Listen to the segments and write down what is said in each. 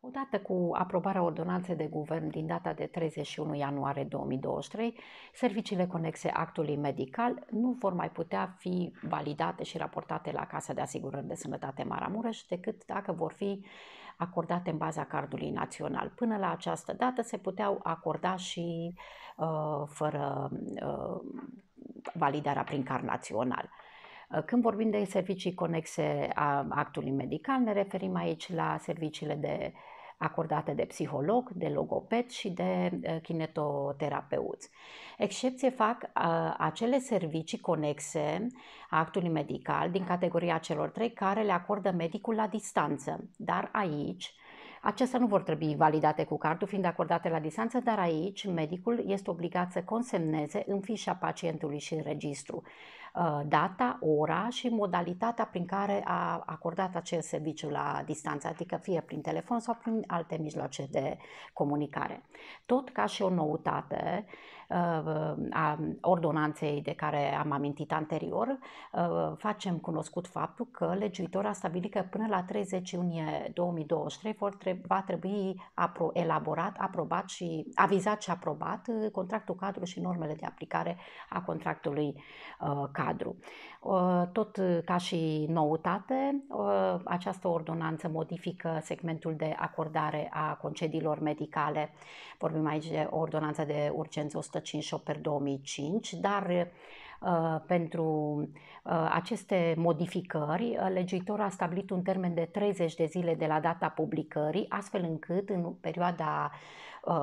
Odată cu aprobarea ordonanței de guvern din data de 31 ianuarie 2023, serviciile conexe actului medical nu vor mai putea fi validate și raportate la Casa de Asigurări de Sănătate Maramureș decât dacă vor fi acordate în baza cardului național. Până la această dată se puteau acorda și uh, fără uh, validarea prin card național. Ă, când vorbim de servicii conexe a actului medical, ne referim aici la serviciile de acordate de psiholog, de logoped și de ă, kinetoterapeuți. Excepție fac ă, acele servicii conexe a actului medical din categoria celor trei care le acordă medicul la distanță, dar aici Acestea nu vor trebui validate cu cardul, fiind acordate la distanță, dar aici medicul este obligat să consemneze în fișa pacientului și în registru Uh, data, ora și modalitatea prin care a acordat acel serviciu la distanță, adică fie prin telefon sau prin alte mijloace de comunicare. Tot ca și o noutate uh, a ordonanței de care am amintit anterior, uh, facem cunoscut faptul că legiuitorul a stabilit că până la 30 iunie 2023 va trebui elaborat, aprobat și avizat și aprobat contractul cadru și normele de aplicare a contractului uh, cadru cadru. Ă, tot ca și noutate, ă, această ordonanță modifică segmentul de acordare a concediilor medicale. Vorbim aici de ordonanța de urgență 158 2005, dar Uh, pentru uh, aceste modificări, uh, legiuitorul a stabilit un termen de 30 de zile de la data publicării, astfel încât în perioada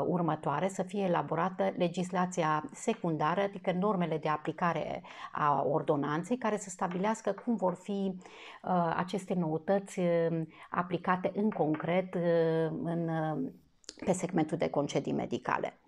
următoare să fie elaborată legislația secundară, adică normele de aplicare a ordonanței, care să stabilească cum vor fi aceste noutăți aplicate în concret în, pe segmentul de concedii medicale.